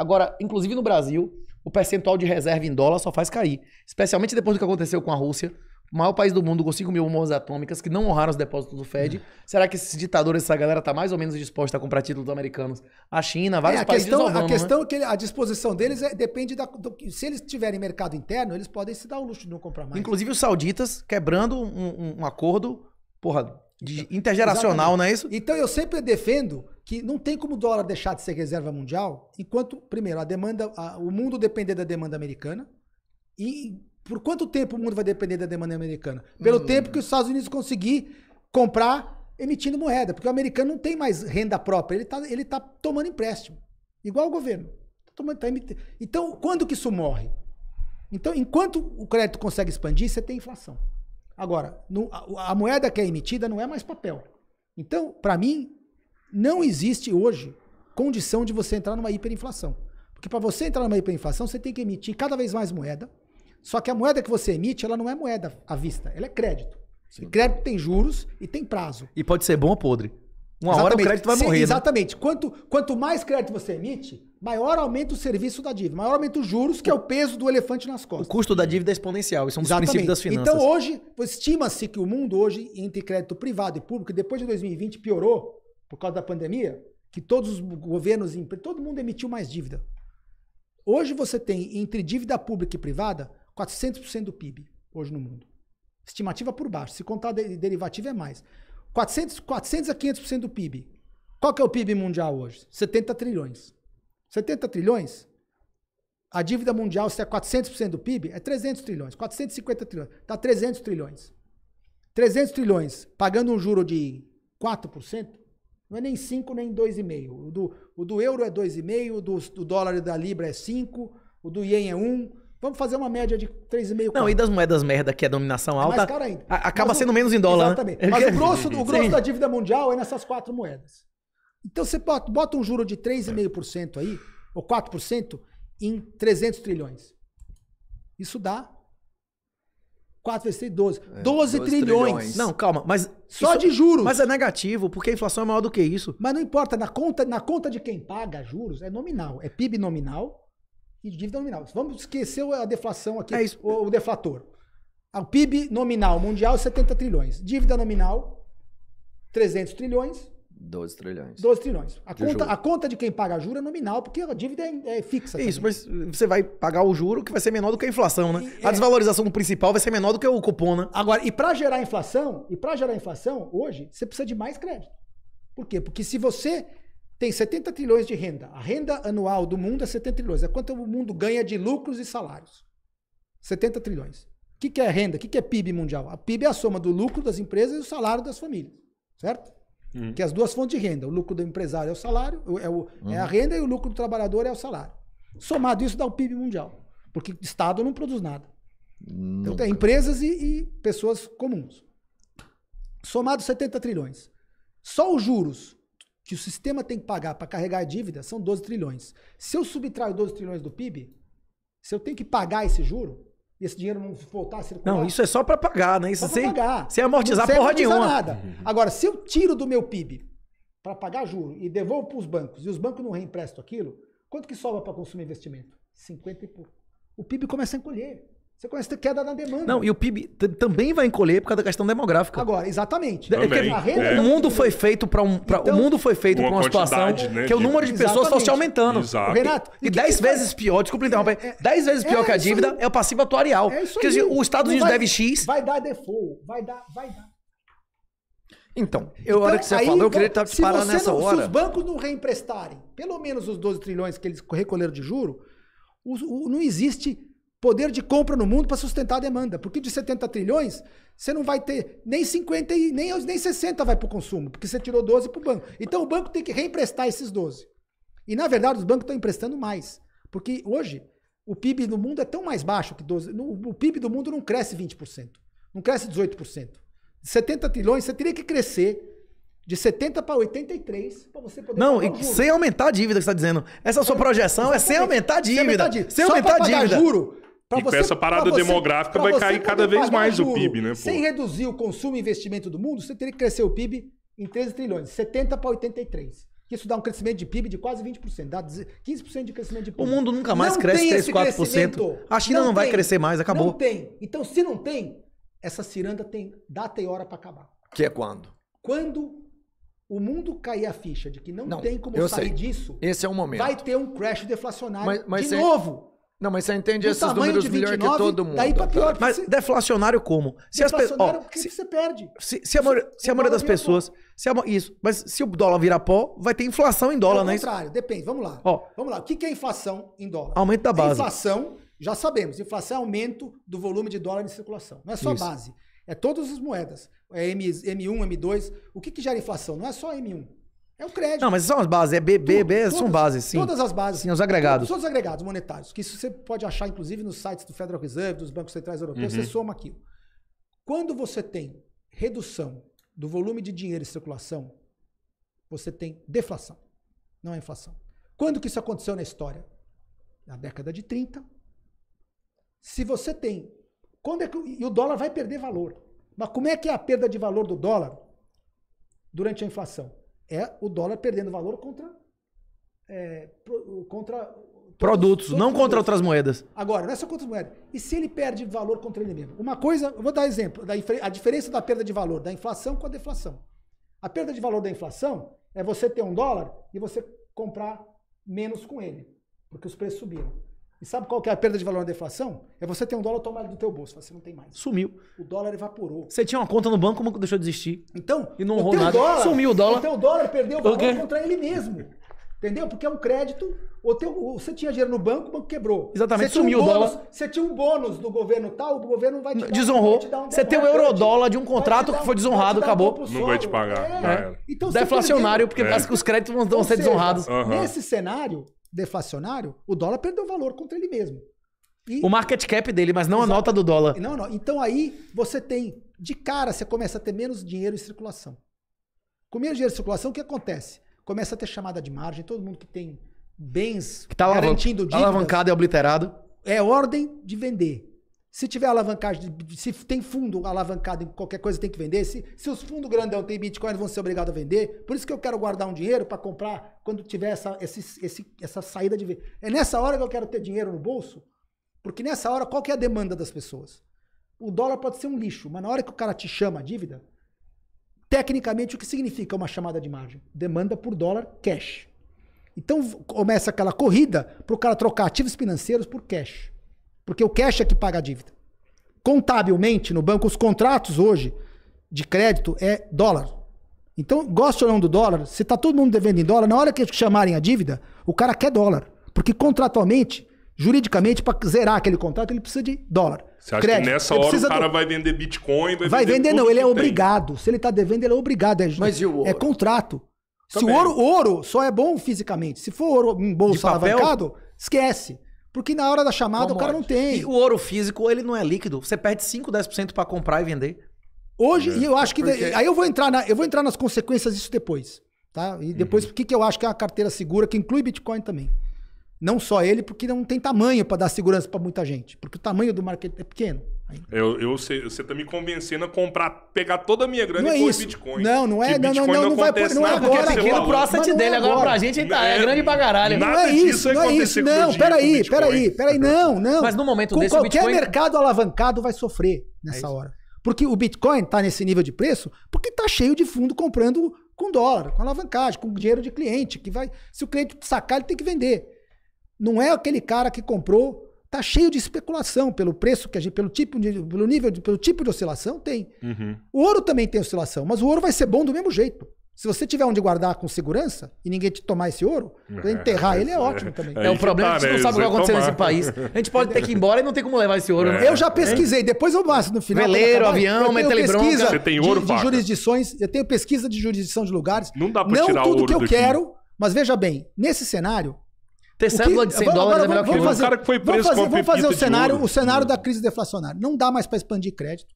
Agora, inclusive no Brasil, o percentual de reserva em dólar só faz cair. Especialmente depois do que aconteceu com a Rússia, o maior país do mundo com 5 mil bombas atômicas que não honraram os depósitos do Fed. Hum. Será que esses ditadores, essa galera tá mais ou menos disposta a comprar títulos americanos? A China, é, vários é, a países questão, A né? questão é que a disposição deles é, depende da... Do, se eles tiverem mercado interno, eles podem se dar o luxo de não comprar mais. Inclusive os sauditas quebrando um, um, um acordo, porra, de, então, intergeracional, exatamente. não é isso? Então eu sempre defendo que não tem como o dólar deixar de ser reserva mundial enquanto, primeiro, a demanda, a, o mundo depender da demanda americana e por quanto tempo o mundo vai depender da demanda americana? Pelo hum. tempo que os Estados Unidos conseguir comprar emitindo moeda, porque o americano não tem mais renda própria, ele está ele tá tomando empréstimo, igual o governo. Tá tá então, quando que isso morre? Então, enquanto o crédito consegue expandir, você tem inflação. Agora, a moeda que é emitida não é mais papel. Então, para mim, não existe hoje condição de você entrar numa hiperinflação. Porque para você entrar numa hiperinflação, você tem que emitir cada vez mais moeda. Só que a moeda que você emite, ela não é moeda à vista, ela é crédito. Sim. Crédito tem juros e tem prazo. E pode ser bom ou podre. Uma exatamente. hora o crédito vai Sim, morrer. Né? Exatamente. Né? Quanto, quanto mais crédito você emite, maior aumenta o serviço da dívida, maior aumenta os juros, que é o peso do elefante nas costas. O custo da dívida é exponencial, isso é um dos exatamente. princípios das finanças. Então hoje, estima-se que o mundo hoje, entre crédito privado e público, depois de 2020 piorou por causa da pandemia, que todos os governos, todo mundo emitiu mais dívida. Hoje você tem entre dívida pública e privada 400% do PIB hoje no mundo. Estimativa por baixo, se contar de, derivativo é mais. 400, 400 a 500% do PIB. Qual que é o PIB mundial hoje? 70 trilhões. 70 trilhões? A dívida mundial, se é 400% do PIB, é 300 trilhões. 450 trilhões. Está 300 trilhões. 300 trilhões pagando um juro de 4%, não é nem 5, nem 2,5. O do, o do euro é 2,5, o do, do dólar e da libra é 5, o do ien é 1, Vamos fazer uma média de 3,5 Não, e das moedas merda que é dominação alta. É mais cara ainda. A, acaba Mas sendo menos em dólar. Né? Exatamente. Né? Mas o grosso, o grosso da dívida mundial é nessas quatro moedas. Então você bota, bota um juro de 3,5% aí, ou 4%, em 300 trilhões. Isso dá 4 vezes 3, 12. É, 12, 12 trilhões. trilhões. Não, calma, mas. Só isso, de juros. Mas é negativo, porque a inflação é maior do que isso. Mas não importa, na conta, na conta de quem paga juros é nominal. É PIB nominal e dívida nominal. Vamos esquecer a deflação aqui, é o, o, deflator. O PIB nominal mundial 70 trilhões. Dívida nominal 300 trilhões. 12 trilhões. 12 trilhões. A, conta, a conta de quem paga juro é nominal, porque a dívida é, é fixa. Isso, também. mas você vai pagar o juro que vai ser menor do que a inflação, né? E, a é... desvalorização do principal vai ser menor do que o cupom, né? Agora, e para gerar inflação, e para gerar inflação, hoje, você precisa de mais crédito. Por quê? Porque se você tem 70 trilhões de renda. A renda anual do mundo é 70 trilhões. É quanto o mundo ganha de lucros e salários. 70 trilhões. O que, que é renda? O que, que é PIB mundial? A PIB é a soma do lucro das empresas e o salário das famílias. Certo? Uhum. Que é as duas fontes de renda. O lucro do empresário é o salário, é, o, uhum. é a uhum. renda e o lucro do trabalhador é o salário. Somado isso dá o PIB mundial. Porque o Estado não produz nada. Nunca. Então tem empresas e, e pessoas comuns. Somado 70 trilhões. Só os juros que o sistema tem que pagar para carregar a dívida são 12 trilhões. Se eu subtrair 12 trilhões do PIB, se eu tenho que pagar esse juro, e esse dinheiro não voltar a circular. Não, isso é só para pagar, né? Isso sem, pagar. sem amortizar não, sem porra nenhuma. Nada. Agora, se eu tiro do meu PIB para pagar juro e devolvo para os bancos e os bancos não reemprestam aquilo, quanto que sobra para consumir investimento? 50 e pouco. O PIB começa a encolher. Você conhece a queda na demanda. Não, e o PIB também vai encolher por causa da questão demográfica. Agora, exatamente. Também, é. O mundo foi feito para um, então, o mundo foi feito para uma situação né, que é o número de pessoas está se aumentando. Exato. Renato, e, dez vezes faz? pior, desculpa interromper, é, é, dez vezes pior é, que a dívida é o passivo atuarial. É isso Porque aí. os Estados Unidos deve X. Vai dar default, vai dar, vai dar. Então, então eu, então, hora que você aí, falou, eu queria estar te tá- parando nessa não, hora. Se os bancos não reemprestarem pelo menos os 12 trilhões que eles recolheram de juro, o, não existe poder de compra no mundo para sustentar a demanda. Porque de 70 trilhões, você não vai ter nem 50 e nem, nem 60 vai para o consumo, porque você tirou 12 para o banco. Então o banco tem que reemprestar esses 12. E na verdade os bancos estão emprestando mais. Porque hoje o PIB do mundo é tão mais baixo que 12. O PIB do mundo não cresce 20%, não cresce 18%. De 70 trilhões, você teria que crescer de 70 para 83 para você poder Não, sem aumentar a dívida que você está dizendo. Essa sua é, projeção é, é sem aumentar a dívida. Sem aumentar a dívida. Sem Só aumentar a dívida. juro Pra e você, com essa parada você, demográfica vai cair cada vez mais juro, o PIB, né? Pô? Sem reduzir o consumo e investimento do mundo, você teria que crescer o PIB em 13 trilhões, 70 para 83. Isso dá um crescimento de PIB de quase 20%, dá 15% de crescimento de PIB. O mundo nunca mais não cresce 3, 4%. A China não, não vai tem, crescer mais, acabou. Não tem. Então, se não tem, essa ciranda tem data e hora para acabar. Que é quando? Quando o mundo cair a ficha de que não, não tem como sair sei. disso, esse é o momento. Vai ter um crash deflacionário mas, mas de é novo. Não, mas você entende esses números de 29, melhor que todo mundo. Daí pra pior. Mas você... deflacionário como? Se deflacionário as pe... se, você perde. Se, se a, se a maioria das pessoas... Se a, isso, mas se o dólar virar pó, vai ter inflação em dólar, é né? Ao contrário, depende. Vamos lá. Ó, Vamos lá. O que, é inflação em dólar? Aumento da base. inflação, já sabemos. Inflação é aumento do volume de dólar em circulação. Não é só isso. base. É todas as moedas. É M, M1, M2. O que, que gera inflação? Não é só M1. É o crédito. Não, mas são as bases. É BBB, B, B, são bases, sim. Todas as bases. Sim, os agregados. Todos, todos os agregados monetários, que isso você pode achar, inclusive, nos sites do Federal Reserve, dos bancos centrais europeus, uhum. você soma aquilo. Quando você tem redução do volume de dinheiro em circulação, você tem deflação, não é inflação. Quando que isso aconteceu na história? Na década de 30. Se você tem. Quando é que, e o dólar vai perder valor. Mas como é que é a perda de valor do dólar durante a inflação? é o dólar perdendo valor contra. É, contra produtos, todos, não contra outras moedas. Agora, não é só contra as moedas. E se ele perde valor contra ele mesmo? Uma coisa, eu vou dar exemplo, da, a diferença da perda de valor da inflação com a deflação. A perda de valor da inflação é você ter um dólar e você comprar menos com ele, porque os preços subiram. E sabe qual que é a perda de valor na deflação? É você ter um dólar tomado do teu bolso, você assim, não tem mais. Sumiu. O dólar evaporou. Você tinha uma conta no banco, como deixou de existir? Então, e não rolou nada. dólar, sumiu o dólar. O teu dólar perdeu o valor contra ele mesmo. Entendeu? Porque é um crédito. Ou teu, você tinha dinheiro no banco, o banco quebrou. Exatamente, sumiu um o dólar. Você tinha um bônus do governo tal, o governo vai te dar, Desonrou. Te um você tem o um eurodólar de um contrato um, que foi desonrado, acabou. Não vai te pagar. É. É. Então, Deflacionário, porque é. parece que os créditos vão, ser seja, desonrados. Nesse cenário, deflacionário, o dólar perdeu valor contra ele mesmo. E... O market cap dele, mas não Exato. a nota do dólar. Não, não. Então aí você tem, de cara, você começa a ter menos dinheiro em circulação. Com menos dinheiro em circulação, o que acontece? Começa a ter chamada de margem, todo mundo que tem bens que tá garantindo alavan Alavancado e obliterado. É ordem de vender. Se tiver alavancagem, se tem fundo alavancado em qualquer coisa, tem que vender. Se, se os fundos grandão têm Bitcoin, vão ser obrigados a vender. Por isso que eu quero guardar um dinheiro para comprar quando tiver essa, esse, esse, essa saída de venda. É nessa hora que eu quero ter dinheiro no bolso, porque nessa hora, qual que é a demanda das pessoas? O dólar pode ser um lixo, mas na hora que o cara te chama a dívida, tecnicamente o que significa uma chamada de margem? Demanda por dólar cash. Então começa aquela corrida para o cara trocar ativos financeiros por cash. Porque o cash é que paga a dívida. Contabilmente, no banco, os contratos hoje de crédito é dólar. Então, gosta ou não do dólar, se está todo mundo devendo em dólar, na hora que eles chamarem a dívida, o cara quer dólar. Porque contratualmente, juridicamente, para zerar aquele contrato, ele precisa de dólar. Você acha crédito. que nessa ele hora o cara do... vai vender Bitcoin? Vai, vai vender, vender não, ele é tem. obrigado. Se ele está devendo, ele é obrigado. É, Mas É contrato. Também. Se o ouro, ouro só é bom fisicamente. Se for ouro em bolsa alavancado, esquece. Porque na hora da chamada o cara não tem. E o ouro físico, ele não é líquido. Você perde 5, 10% para comprar e vender. Hoje, é, e eu acho que. Porque... Aí eu vou entrar na, eu vou entrar nas consequências disso depois. Tá? E uhum. depois, uhum. o que, que eu acho que é uma carteira segura, que inclui Bitcoin também. Não só ele, porque não tem tamanho para dar segurança para muita gente. Porque o tamanho do market é pequeno. Eu, eu, sei, você tá me convencendo a comprar, pegar toda a minha grana não é e é pôr isso. Bitcoin. Não, não é, não, não, não, não, vai pôr, não é agora. Porque é pequeno dele, agora. agora pra gente tá, é, é grande pra caralho. Não é isso, não é isso. Não, peraí, peraí, peraí, não, não. Mas no momento com desse, qualquer Bitcoin... mercado alavancado vai sofrer é nessa é hora. Porque o Bitcoin tá nesse nível de preço porque tá cheio de fundo comprando com dólar, com alavancagem, com dinheiro de cliente, que vai, se o cliente sacar, ele tem que vender. Não é aquele cara que comprou tá cheio de especulação pelo preço que a gente, pelo tipo de, pelo nível, de, pelo tipo de oscilação tem. Uhum. O ouro também tem oscilação, mas o ouro vai ser bom do mesmo jeito. Se você tiver onde guardar com segurança e ninguém te tomar esse ouro, é, enterrar é, ele é, ótimo também. É um problema, tá, a gente não sabe o que vai acontecer tomar. nesse país. A gente pode ter que ir embora e não tem como levar esse ouro. É. Né? Eu já pesquisei, depois eu passo no final. Veleiro, tá avião, metelebrão Você tem ouro, de, de jurisdições, eu tenho pesquisa de jurisdição de lugares. Não dá pra não tirar tudo ouro que eu daqui. quero, mas veja bem, nesse cenário, ter cédula de 100 vamos, dólares é agora, é melhor vamos, que fazer, o cara que foi preso vamos fazer, com vamos fazer o cenário, o cenário da crise deflacionária. Não dá mais para expandir crédito.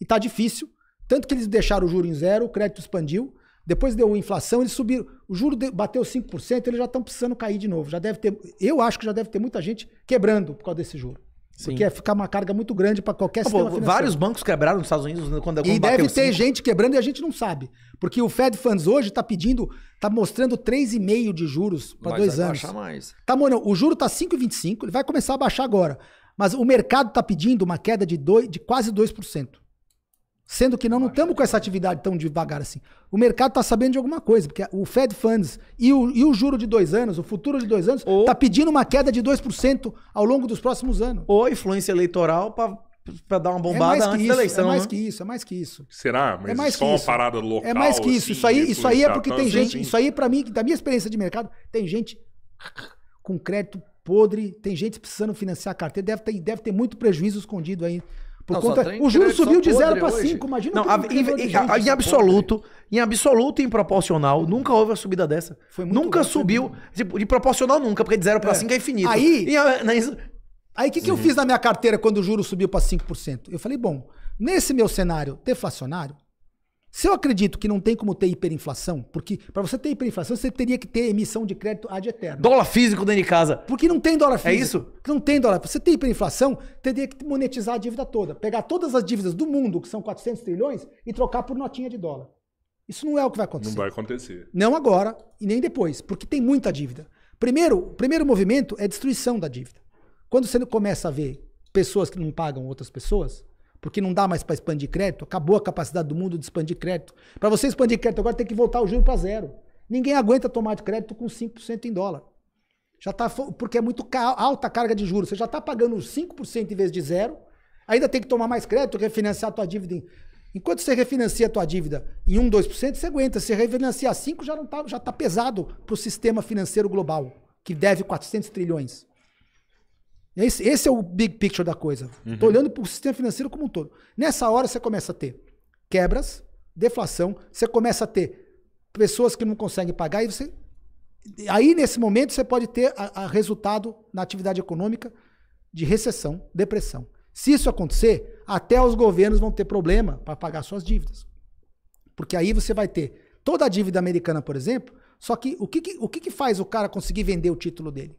E tá difícil. Tanto que eles deixaram o juro em zero, o crédito expandiu. Depois deu inflação, eles subiram. O juro bateu 5%, eles já estão precisando cair de novo. Já deve ter, eu acho que já deve ter muita gente quebrando por causa desse juro. Sim. Porque é ficar uma carga muito grande para qualquer ah, sistema pô, Vários bancos quebraram nos Estados Unidos quando E deve ter cinco. gente quebrando e a gente não sabe. Porque o Fed Funds hoje está pedindo, está mostrando 3,5 de juros para dois anos. Vai baixar mais. Tá, mano, o juro está 5,25, ele vai começar a baixar agora. Mas o mercado está pedindo uma queda de, dois, de quase 2%. Sendo que não, não estamos com essa atividade tão devagar assim. O mercado está sabendo de alguma coisa, porque o Fed Funds e o, e o juro de dois anos, o futuro de dois anos, está pedindo uma queda de 2% ao longo dos próximos anos. Ou influência eleitoral para para dar uma é bombada é antes isso, da eleição. É mais né? que isso, é mais que isso. Será? É Mas é mais só uma parada é local. É mais que isso. Assim, isso aí, isso aí é porque tá tem assim. gente. Assim. Isso aí, para mim, da minha experiência de mercado, tem gente com crédito podre, tem gente precisando financiar a carteira, deve ter, deve ter muito prejuízo escondido aí por não, conta, o juro subiu de 0 para 5, imagina. Não, a, em, gente, em, absoluto, em absoluto e em proporcional, nunca houve a subida dessa. nunca subiu, tipo, de proporcional nunca, porque de 0 para é. cinco 5 é infinito. Aí, aí o que, que eu fiz na minha carteira quando o juro subiu para 5%? Eu falei, bom, nesse meu cenário deflacionário, se eu acredito que não tem como ter hiperinflação, porque para você ter hiperinflação, você teria que ter emissão de crédito ad eterno. Dólar físico dentro de casa. Porque não tem dólar é físico. É isso? Não tem dólar. Para você ter hiperinflação, teria que monetizar a dívida toda. Pegar todas as dívidas do mundo, que são 400 trilhões, e trocar por notinha de dólar. Isso não é o que vai acontecer. Não vai acontecer. Não agora e nem depois, porque tem muita dívida. Primeiro, o primeiro movimento é destruição da dívida. Quando você começa a ver pessoas que não pagam outras pessoas, porque não dá mais para expandir crédito, acabou a capacidade do mundo de expandir crédito. Para você expandir crédito agora tem que voltar o juro para zero. Ninguém aguenta tomar de crédito com 5% em dólar. Já tá, porque é muito alta a carga de juros. Você já está pagando 5% em vez de zero, ainda tem que tomar mais crédito, refinanciar a tua dívida. Em... Enquanto você refinancia a tua dívida em 1, 2%, você aguenta. Se refinanciar 5%, já está já tá pesado para o sistema financeiro global, que deve 400 trilhões. Esse, esse é o big picture da coisa. Uhum. Tô olhando para o sistema financeiro como um todo. Nessa hora você começa a ter quebras, deflação, você começa a ter pessoas que não conseguem pagar e você aí nesse momento você pode ter a, a resultado na atividade econômica de recessão, depressão. Se isso acontecer, até os governos vão ter problema para pagar suas dívidas. Porque aí você vai ter toda a dívida americana, por exemplo, só que o que, que o que, que faz o cara conseguir vender o título dele?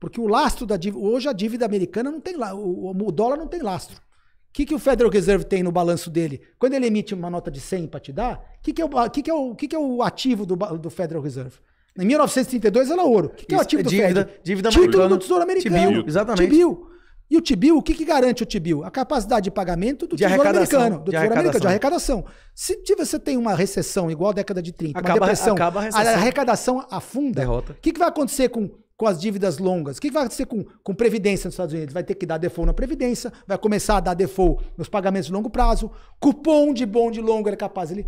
Porque o lastro da dívida. Hoje a dívida americana não tem o, o dólar não tem lastro. O que, que o Federal Reserve tem no balanço dele? Quando ele emite uma nota de 100 para te dar, o que, que, é o, que, que, é o, que, que é o ativo do, do Federal Reserve? Em 1932 era ouro. O que, que é o ativo do é dívida, Fed? Dívida Título americana. do Tesouro Americano. Tibil, exatamente. tibio E o tibio o que, que garante o tibio A capacidade de pagamento do de Tesouro Americano. Do tesouro americano, de arrecadação. Se, você tem uma recessão igual à década de 30, acaba, uma depressão, acaba a, a, arrecadação afunda. Derrota. O que, que vai acontecer com com as dívidas longas. O que vai acontecer com, com Previdência nos Estados Unidos? Vai ter que dar default na Previdência, vai começar a dar default nos pagamentos de longo prazo, cupom de bom de longo, ele é capaz. Ele...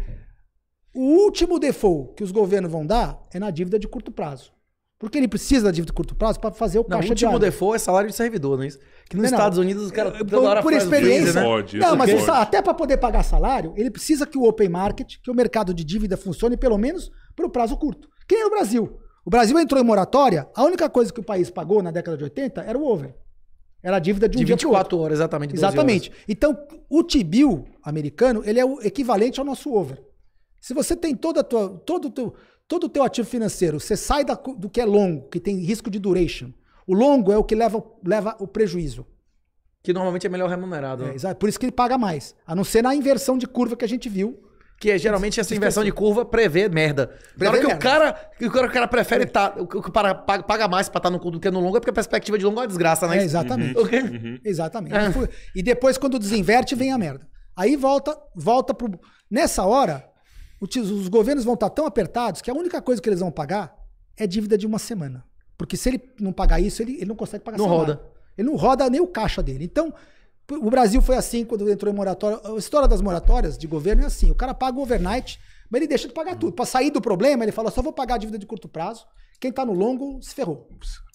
O último default que os governos vão dar é na dívida de curto prazo. Porque ele precisa da dívida de curto prazo para fazer o não, caixa de O último de default é salário de servidor, não é isso? Que nos não, Estados Unidos os caras toda é, hora Por experiência. né? não, mas é até para poder pagar salário, ele precisa que o open market, que o mercado de dívida funcione pelo menos para o prazo curto. Que nem no Brasil. O Brasil entrou em moratória, a única coisa que o país pagou na década de 80 era o over. Era a dívida de um de dia 24 horas, exatamente. Exatamente. Horas. Então, o tibio americano, ele é o equivalente ao nosso over. Se você tem toda a tua, todo o teu, todo o teu ativo financeiro, você sai da, do que é longo, que tem risco de duration. O longo é o que leva, leva o prejuízo. Que normalmente é melhor remunerado. É, né? exato. Por isso que ele paga mais. A não ser na inversão de curva que a gente viu que é geralmente essa inversão de curva prevê merda. Prevê Na hora que o cara, que o cara, prefere estar. Tá, o que paga, paga mais pra estar tá no curto do que no longo é porque a perspectiva de longo é uma desgraça, né? É, exatamente. Uhum. Okay? Uhum. uhum. Exatamente. Ah. Tipo, e depois, quando desinverte, vem a merda. Aí volta, volta pro. Nessa hora, os governos vão estar tá tão apertados que a única coisa que eles vão pagar é dívida de uma semana. Porque se ele não pagar isso, ele, ele não consegue pagar não salário. roda. Ele não roda nem o caixa dele. Então, o Brasil foi assim quando entrou em moratória. A história das moratórias de governo é assim: o cara paga o overnight, mas ele deixa de pagar tudo. Para sair do problema, ele fala: só vou pagar a dívida de curto prazo. Quem está no longo se ferrou.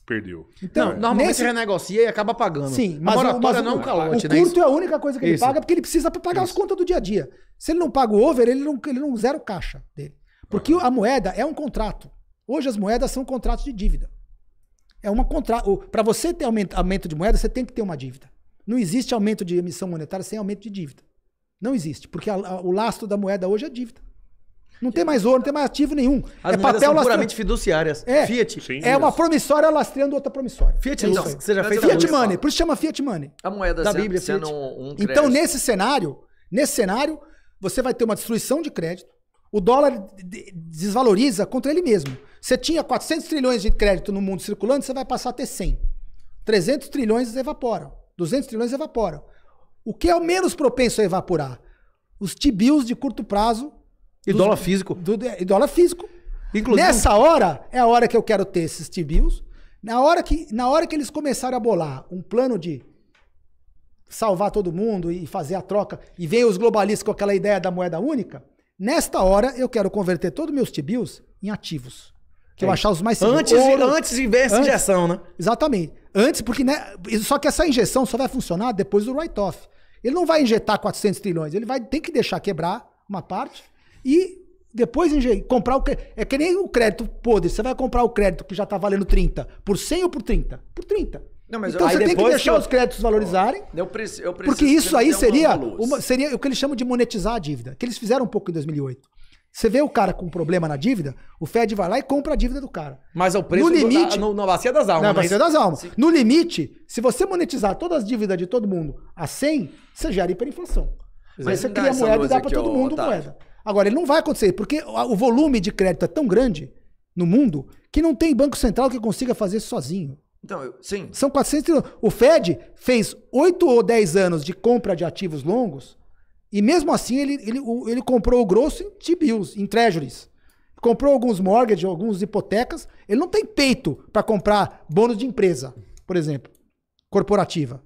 Perdeu. Então, não, normalmente nesse... renegocia e acaba pagando. Sim, mas, a mas, não é um calote, o né? curto é a única coisa que ele paga porque ele precisa para pagar Isso. as contas do dia a dia. Se ele não paga o over, ele não, ele não zera o caixa dele. Porque uhum. a moeda é um contrato. Hoje as moedas são contratos de dívida. É uma contra... Para você ter aumento, aumento de moeda, você tem que ter uma dívida. Não existe aumento de emissão monetária sem aumento de dívida. Não existe, porque a, a, o lastro da moeda hoje é dívida. Não tem mais ouro, não tem mais ativo nenhum. As é papel são puramente fiduciárias. É, Fiat. Sim, é uma promissória lastreando outra promissória. Fiat, é então, Fiat Money, por isso chama Fiat Money. A moeda da Bíblia, sendo um, Então, nesse cenário, nesse cenário, você vai ter uma destruição de crédito, o dólar desvaloriza contra ele mesmo. Você tinha 400 trilhões de crédito no mundo circulando, você vai passar a ter 100. 300 trilhões evaporam. 200 trilhões evaporam. O que é o menos propenso a evaporar? Os tibios de curto prazo. E dos, dólar físico. Do, e dólar físico. Inclusive... Nessa hora, é a hora que eu quero ter esses tibios. Na hora, que, na hora que eles começaram a bolar um plano de salvar todo mundo e fazer a troca, e vem os globalistas com aquela ideia da moeda única, nesta hora eu quero converter todos os meus tibios em ativos. Que é. eu achar os mais seguros. Antes, de ver essa antes, injeção, né? Exatamente. Antes, porque né, só que essa injeção só vai funcionar depois do write-off. Ele não vai injetar 400 trilhões, ele vai ter que deixar quebrar uma parte e depois comprar o É que nem o crédito podre. Você vai comprar o crédito que já está valendo 30 por 100 ou por 30? Por 30. Não, mas então você tem que deixar eu... os créditos valorizarem. Eu preciso, eu preciso porque isso aí seria, uma, seria o que eles chamam de monetizar a dívida, que eles fizeram um pouco em 2008. Você vê o cara com problema na dívida, o Fed vai lá e compra a dívida do cara. Mas ao é preço no limite, do, na, na bacia das almas. Na é né? bacia das almas. Sim. No limite, se você monetizar todas as dívidas de todo mundo a 100, você gera hiperinflação. Mas, Aí é. você cria moeda e dá para todo mundo Otávio. moeda. Agora, ele não vai acontecer, porque o volume de crédito é tão grande no mundo que não tem banco central que consiga fazer isso sozinho. Então, eu, sim. São 400 O Fed fez 8 ou 10 anos de compra de ativos longos e mesmo assim, ele, ele, ele comprou o grosso em T-bills, em treasuries. Comprou alguns mortgages, alguns hipotecas. Ele não tem peito para comprar bônus de empresa, por exemplo, corporativa.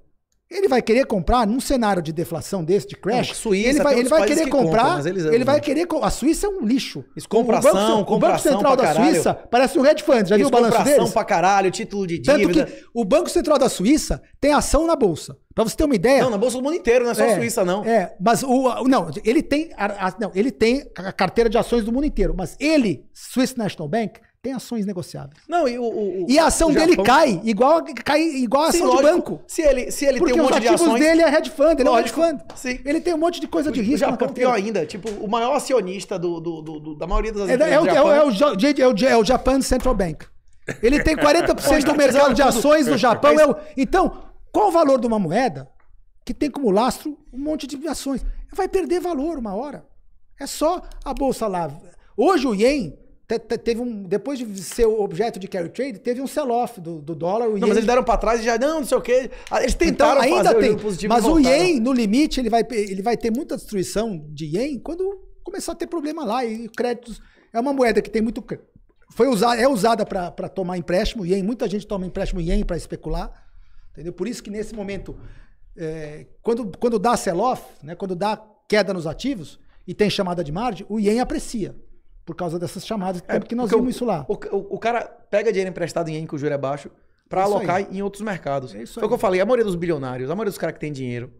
Ele vai querer comprar num cenário de deflação desse, de crash. Não, Suíça, ele vai, ele vai querer que comprar. Compram, ele não. vai querer. A Suíça é um lixo. isso o Banco, o banco Central da Suíça parece um hedge fund. Já viu o balanço deles? pra caralho, título de dívida. Tanto que o Banco Central da Suíça tem ação na bolsa. Pra você ter uma ideia. Não, na bolsa do mundo inteiro, não é só é, a Suíça, não. É, mas o. Não, ele tem. A, a, não, ele tem a carteira de ações do mundo inteiro. Mas ele, Swiss National Bank, tem ações negociáveis. Não, e, o, o, e a ação dele Japão... cai, igual, cai, igual a ação lógico, de banco. Se ele, se ele Porque tem um monte de ações... os ativos dele é head fund, ele é lógico, é head fund. Sim. Ele tem um monte de coisa de risco o Japão, na é ainda, tipo, o maior acionista do, do, do da maioria das é, empresas é, é, o, Japão... é, o, é, o, é, o, Japan Central Bank. Ele tem 40% do mercado de ações no Japão. É o... Então, qual o valor de uma moeda que tem como lastro um monte de ações? Vai perder valor uma hora. É só a bolsa lá. Hoje o ien Teve um, depois de ser objeto de carry trade, teve um sell-off do, do dólar. não, mas eles deram para trás e já, não, não sei o quê. Ah, eles então, tentaram então, ainda fazer tem, o positivo Mas o yen, no limite, ele vai, ele vai ter muita destruição de yen quando começar a ter problema lá. E créditos... É uma moeda que tem muito... Foi usada, é usada para tomar empréstimo yen. Muita gente toma empréstimo yen para especular. Entendeu? Por isso que nesse momento, é, quando, quando dá sell-off, né, quando dá queda nos ativos e tem chamada de margem, o yen aprecia por causa dessas chamadas, é, porque nós porque vimos o, isso lá. O, o, o, cara pega dinheiro emprestado em em que o juro é baixo para é alocar aí. em outros mercados. É Foi o que eu falei, a maioria dos bilionários, a maioria dos caras que tem dinheiro,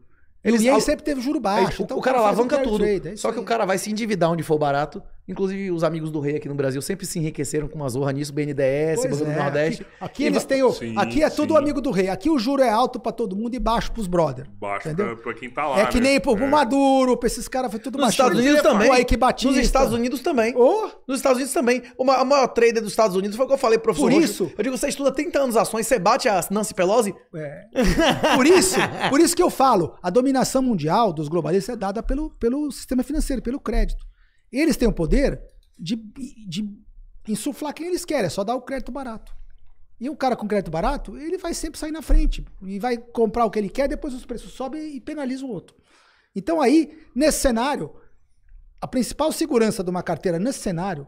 eles, e al... sempre teve juro é baixo. É, então o, cara, cara alavanca tudo. É só que o cara vai se endividar onde for barato Inclusive, os amigos do rei aqui no Brasil sempre se enriqueceram com uma zorra nisso, BNDES, Banco do é, Nordeste. Aqui, aqui eles têm o. Sim, aqui é sim. tudo amigo do rei. Aqui o juro é alto para todo mundo e baixo pros brother. Baixo entendeu? Pra, quem tá lá. É que né? nem pro é. Maduro, pra esses caras, foi tudo Nos Estados Unidos também. É aí que batia. Nos Estados Unidos também. Nos Estados Unidos também. O maior trader dos Estados Unidos foi o que eu falei, professor. Por isso. Eu digo, você estuda 30 anos ações, você bate a Nancy Pelosi? É. por isso, por isso que eu falo, a dominação mundial dos globalistas é dada pelo, pelo sistema financeiro, pelo crédito. Eles têm o poder de, de insuflar quem eles querem, é só dar o crédito barato. E um cara com crédito barato, ele vai sempre sair na frente e vai comprar o que ele quer, depois os preços sobem e penaliza o outro. Então aí, nesse cenário, a principal segurança de uma carteira nesse cenário,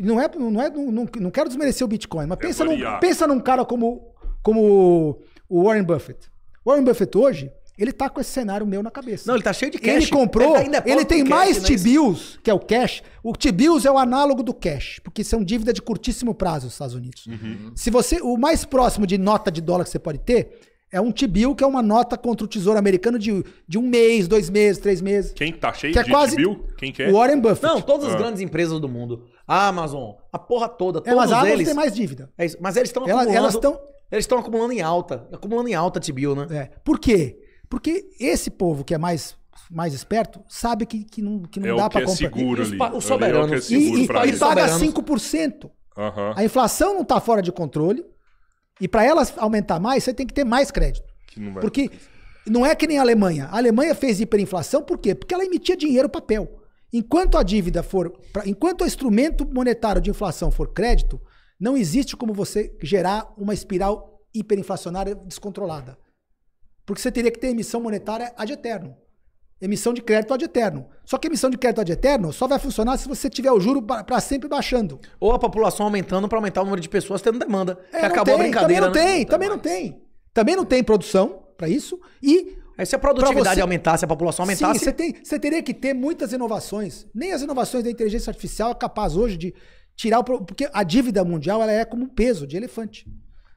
não é, não é, não, não quero desmerecer o Bitcoin, mas é pensa, num, pensa num cara como, como o Warren Buffett. Warren Buffett hoje, ele tá com esse cenário meu na cabeça. Não, ele tá cheio de cash. Ele comprou, ele, é ele tem mais né, T-bills, que é o cash. O T-bills é o análogo do cash, porque são dívida de curtíssimo prazo nos Estados Unidos. Uhum. Se você, o mais próximo de nota de dólar que você pode ter é um T-bill, que é uma nota contra o Tesouro Americano de, de um mês, dois meses, três meses. Quem tá cheio que é de quase T-bill? Quem quer? É? Warren Buffett. Não, todas as ah. grandes empresas do mundo. A Amazon, a porra toda, é, todos Elas, eles... têm mais dívida. É isso, mas eles estão acumulando... Elas estão... Eles estão acumulando em alta, acumulando em alta T-bill, né? É. Por quê? Porque esse povo que é mais mais esperto, sabe que, que não, que não é dá para é comprar. É seguro e, ali. Os soberanos. É, é seguro e, e, e paga 5%. Uhum. A inflação não está fora de controle. E para ela aumentar mais, você tem que ter mais crédito. Não porque não é que nem a Alemanha. A Alemanha fez hiperinflação por quê? Porque ela emitia dinheiro papel. Enquanto a dívida for. Pra, enquanto o instrumento monetário de inflação for crédito, não existe como você gerar uma espiral hiperinflacionária descontrolada. Porque você teria que ter emissão monetária ad eterno. Emissão de crédito ad eterno. Só que emissão de crédito ad eterno só vai funcionar se você tiver o juro para sempre baixando. Ou a população aumentando para aumentar o número de pessoas tendo demanda. É, que acabou tem, a brincadeira. Também não né? tem, também não tem. Também não tem produção para isso. E Aí se a produtividade você... aumentasse, a população aumentasse. Sim, você, tem, você teria que ter muitas inovações. Nem as inovações da inteligência artificial é capaz hoje de tirar o. Porque a dívida mundial ela é como um peso de elefante.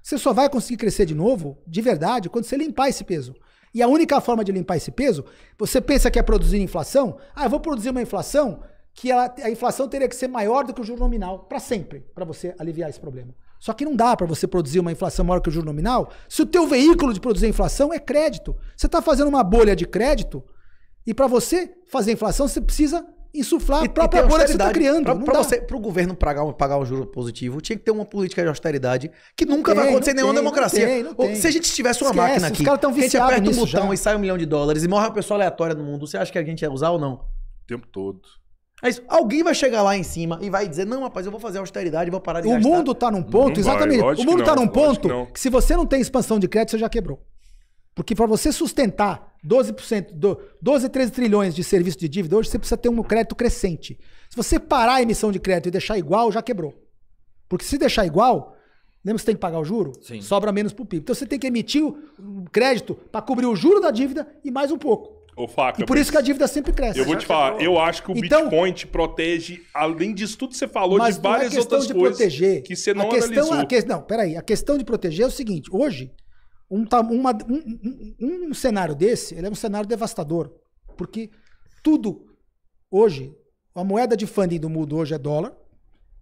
Você só vai conseguir crescer de novo, de verdade, quando você limpar esse peso. E a única forma de limpar esse peso, você pensa que é produzir inflação? Ah, eu vou produzir uma inflação que ela, a inflação teria que ser maior do que o juro nominal, para sempre, para você aliviar esse problema. Só que não dá para você produzir uma inflação maior que o juro nominal se o teu veículo de produzir inflação é crédito. Você está fazendo uma bolha de crédito e para você fazer inflação, você precisa insuflar e, a própria bolha que você está criando. Para o governo pagar, pagar um juro positivo, tinha que ter uma política de austeridade que nunca tem, vai acontecer em nenhuma tem, democracia. Não tem, não se a gente tivesse uma Esquece, máquina aqui, que a gente aperta um botão já. e sai um milhão de dólares e morre uma pessoa aleatória no mundo, você acha que a gente ia usar ou não? O tempo todo. É Alguém vai chegar lá em cima e vai dizer: Não, rapaz, eu vou fazer austeridade, vou parar de O gastar. mundo está num ponto, não exatamente. Vai, o mundo está num ponto que, que se você não tem expansão de crédito, você já quebrou. Porque para você sustentar 12%, do, 12, 13 trilhões de serviço de dívida hoje, você precisa ter um crédito crescente. Se você parar a emissão de crédito e deixar igual, já quebrou. Porque se deixar igual, lembra que você tem que pagar o juro? Sim. Sobra menos para o PIB. Então você tem que emitir o crédito para cobrir o juro da dívida e mais um pouco. o faca, e por isso que a dívida sempre cresce. Eu vou te falar, eu acho que o então, Bitcoin te protege, além disso tudo que você falou, de é várias é outras coisas proteger. que você não é a questão, analisou. A que, não, peraí. A questão de proteger é o seguinte. Hoje, um, uma, um, um, um cenário desse, ele é um cenário devastador, porque tudo hoje, a moeda de funding do mundo hoje é dólar,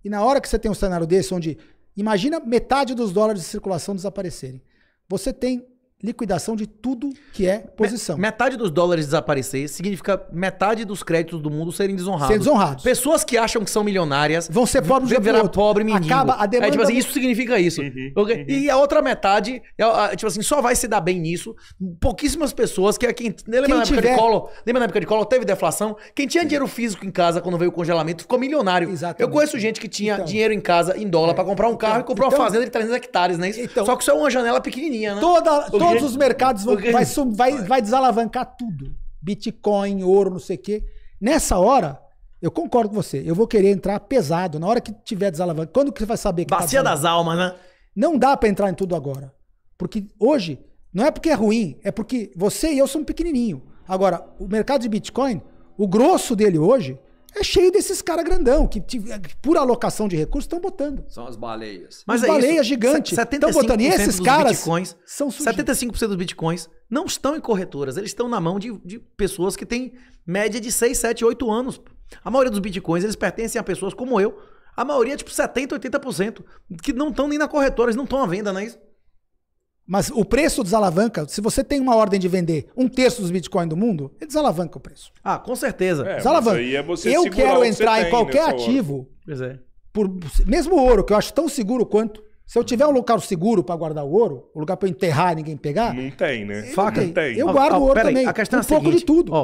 e na hora que você tem um cenário desse, onde imagina metade dos dólares de circulação desaparecerem, você tem liquidação de tudo que é posição. Metade dos dólares desaparecer significa metade dos créditos do mundo serem desonrados. Serem desonrados. Pessoas que acham que são milionárias vão ser pobres de virar pobre menino Acaba a demanda. É, tipo assim, isso significa isso. Uhum, okay? uhum. E a outra metade, é, tipo assim, só vai se dar bem nisso. Pouquíssimas pessoas que é quem, lembra quem na época tiver... de colo lembra na época de colo teve deflação. Quem tinha dinheiro físico em casa quando veio o congelamento ficou milionário. Exatamente. Eu conheço gente que tinha então, dinheiro em casa em dólar é. para comprar um carro então, e comprou então, uma fazenda de 300 hectares, né? Então, só que isso é uma janela pequenininha, né? Toda, toda todos os mercados vão, vai, vai, vai desalavancar tudo. Bitcoin, ouro, não sei o quê. Nessa hora, eu concordo com você. Eu vou querer entrar pesado. Na hora que tiver desalavancado. Quando que você vai saber que tá Bacia tá das almas, né? Não dá para entrar em tudo agora. Porque hoje, não é porque é ruim, é porque você e eu somos pequenininho. Agora, o mercado de Bitcoin, o grosso dele hoje é cheio desses caras grandão, que por alocação de recursos estão botando. São as baleias. Mas as é baleias isso, gigantes. Estão botando. E esses caras bitcoins, são bitcoins. 75% dos bitcoins não estão em corretoras. Eles estão na mão de, de pessoas que têm média de 6, 7, 8 anos. A maioria dos bitcoins, eles pertencem a pessoas como eu. A maioria, tipo 70, 80%, que não estão nem na corretora, eles não estão à venda, não é isso? Mas o preço desalavanca, se você tem uma ordem de vender um terço dos bitcoins do mundo, ele desalavanca o preço. Ah, com certeza. É, desalavanca. É eu quero entrar em qualquer ativo, é. por, mesmo ouro, que eu acho tão seguro quanto. Se eu tiver um local seguro para guardar o ouro, um lugar para enterrar e ninguém pegar. Não tem, né? Faca. Não tem. Eu guardo ah, o ouro também. a questão um é a pouco de tudo. Ó,